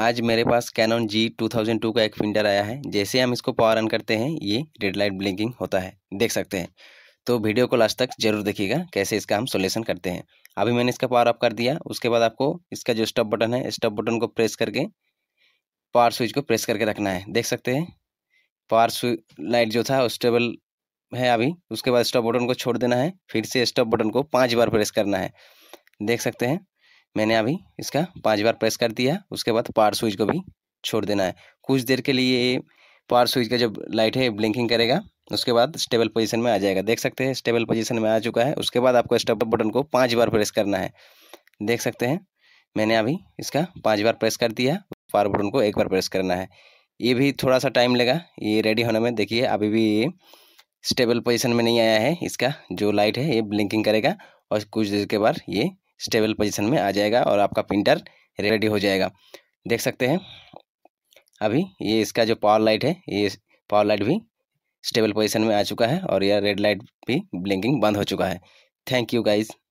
आज मेरे पास कैनन जी 2002 का एक फिंडर आया है जैसे हम इसको पावर ऑन करते हैं ये रेड लाइट ब्लिंकिंग होता है देख सकते हैं तो वीडियो को लास्ट तक जरूर देखिएगा कैसे इसका हम सोल्यूशन करते हैं अभी मैंने इसका पावर ऑफ कर दिया उसके बाद आपको इसका जो स्टॉप बटन है स्टॉप बटन को प्रेस करके पावर स्विच को प्रेस करके रखना है देख सकते हैं पावर लाइट जो था स्टेबल है अभी उसके बाद स्टॉप बटन को छोड़ देना है फिर से स्टॉप बटन को पाँच बार प्रेस करना है देख सकते हैं मैंने अभी इसका पाँच बार प्रेस कर दिया उसके बाद पावर स्विच को भी छोड़ देना है कुछ देर के लिए पावर स्विच का जब लाइट है ब्लिंकिंग करेगा उसके बाद स्टेबल पोजीशन में आ जाएगा देख सकते हैं स्टेबल पोजीशन में आ चुका है उसके बाद आपको स्टॉप बटन को पाँच बार प्रेस करना है देख सकते हैं मैंने अभी इसका पाँच बार प्रेस कर दिया पावर बटन को एक बार प्रेस करना है ये भी थोड़ा सा टाइम लेगा ये रेडी होने में देखिए अभी भी ये स्टेबल पोजिशन में नहीं आया है इसका जो लाइट है ये ब्लिंकिंग करेगा और कुछ देर के बाद ये स्टेबल पोजीशन में आ जाएगा और आपका प्रिंटर रेडी हो जाएगा देख सकते हैं अभी ये इसका जो पावर लाइट है ये पावर लाइट भी स्टेबल पोजीशन में आ चुका है और यह रेड लाइट भी ब्लिंकिंग बंद हो चुका है थैंक यू गाइज़